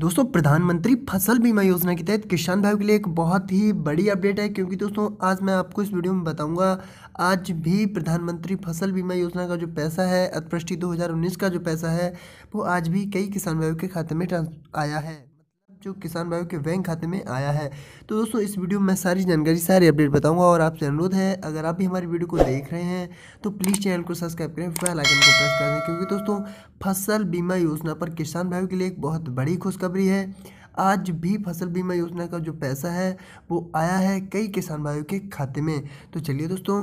दोस्तों प्रधानमंत्री फसल बीमा योजना के तहत किसान भाइयों के लिए एक बहुत ही बड़ी अपडेट है क्योंकि दोस्तों आज मैं आपको इस वीडियो में बताऊंगा आज भी प्रधानमंत्री फसल बीमा योजना का जो पैसा है अतपृष्टि 2019 का जो पैसा है वो आज भी कई किसान भाइयों के खाते में आया है मतलब जो किसान भाइयों के बैंक खाते में आया है तो दोस्तों इस वीडियो में सारी जानकारी सारी अपडेट बताऊंगा और आपसे अनुरोध है अगर आप भी हमारी वीडियो को देख रहे हैं तो प्लीज़ चैनल को सब्सक्राइब करें बेल आइकन को प्रेस कर दें क्योंकि दोस्तों फसल बीमा योजना पर किसान भाइयों के लिए एक बहुत बड़ी खुशखबरी है आज भी फसल बीमा योजना का जो पैसा है वो आया है कई किसान भाइयों के खाते में तो चलिए दोस्तों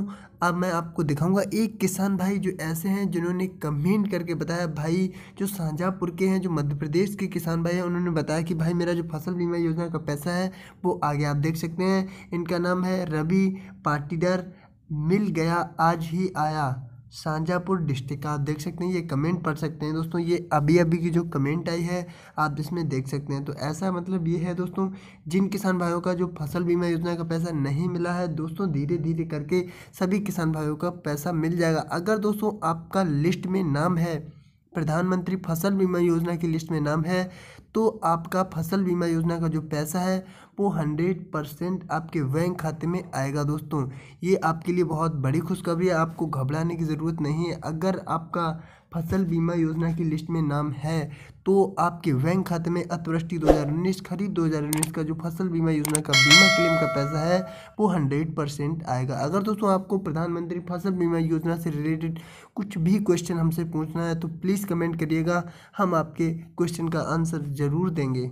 अब मैं आपको दिखाऊंगा एक किसान भाई जो ऐसे हैं जिन्होंने कमेंट करके बताया भाई जो साझापुर के हैं जो मध्य प्रदेश के किसान भाई हैं उन्होंने बताया कि भाई मेरा जो फसल बीमा योजना का पैसा है वो आगे आप देख सकते हैं इनका नाम है रवि पाटीदार मिल गया आज ही आया सांजापुर डिस्ट्रिक्ट आप देख सकते हैं ये कमेंट पढ़ सकते हैं दोस्तों ये अभी अभी की जो कमेंट आई है आप इसमें देख सकते हैं तो ऐसा मतलब ये है दोस्तों जिन किसान भाइयों का जो फसल बीमा योजना का पैसा नहीं मिला है दोस्तों धीरे धीरे करके सभी किसान भाइयों का पैसा मिल जाएगा अगर दोस्तों आपका लिस्ट में नाम है प्रधानमंत्री फसल बीमा योजना की लिस्ट में नाम है तो आपका फसल बीमा योजना का जो पैसा है वो हंड्रेड परसेंट आपके बैंक खाते में आएगा दोस्तों ये आपके लिए बहुत बड़ी खुशखबरी है आपको घबराने की ज़रूरत नहीं है अगर आपका फसल बीमा योजना की लिस्ट में नाम है तो आपके बैंक खाते में अतिवृष्टि 2019 खरीफ 2019 का जो फसल बीमा योजना का बीमा क्लेम का पैसा है वो 100 परसेंट आएगा अगर दोस्तों आपको प्रधानमंत्री फसल बीमा योजना से रिलेटेड कुछ भी क्वेश्चन हमसे पूछना है तो प्लीज़ कमेंट करिएगा हम आपके क्वेश्चन का आंसर ज़रूर देंगे